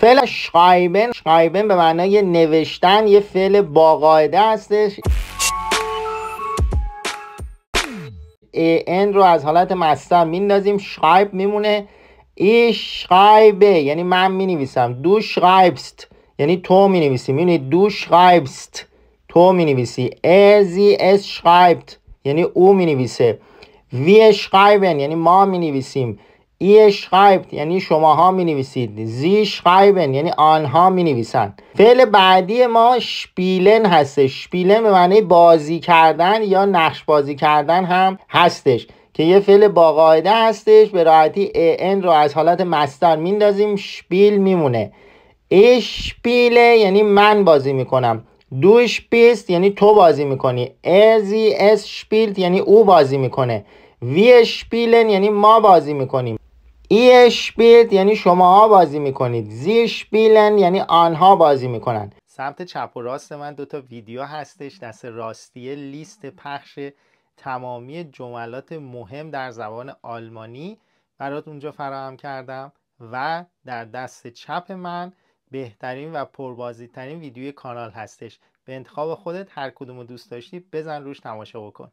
فعل شایبن شایبن به معنای نوشتن یه فعل باقاعده هستش ان رو از حالت مستر میندازیم شایب میمونه ای شایبه یعنی من می نویسم دو شایبست یعنی تو می نویسی یعنی دو شایبست تو می نویسی ازی اس شایبت یعنی او می نویسه وی شایبن یعنی ما می نویسیم ای شreibt یعنی شماها می نویسید زی یعنی آنها می نویسند فعل بعدی ما شپیلن هستش شپیلن به معنی بازی کردن یا نقش بازی کردن هم هستش که یه فعل با قاعده هستش به راحتی ان رو از حالت مستر میندازیم شپیل میمونه اشپیله یعنی من بازی میکنم دو پیست یعنی تو بازی میکنی ازی شپیلت یعنی او بازی میکنه وی شپیلن یعنی ما بازی میکنیم ایش شپیت یعنی ها بازی میکنید زیش شپیلن یعنی آنها بازی میکنن سمت چپ و راست من دوتا ویدیو هستش دست راستی لیست پخش تمامی جملات مهم در زبان آلمانی برات اونجا فراهم کردم و در دست چپ من بهترین و پربازدیدترین ویدیوی کانال هستش به انتخاب خودت هر کدوم دوست داشتی بزن روش تماشا بکن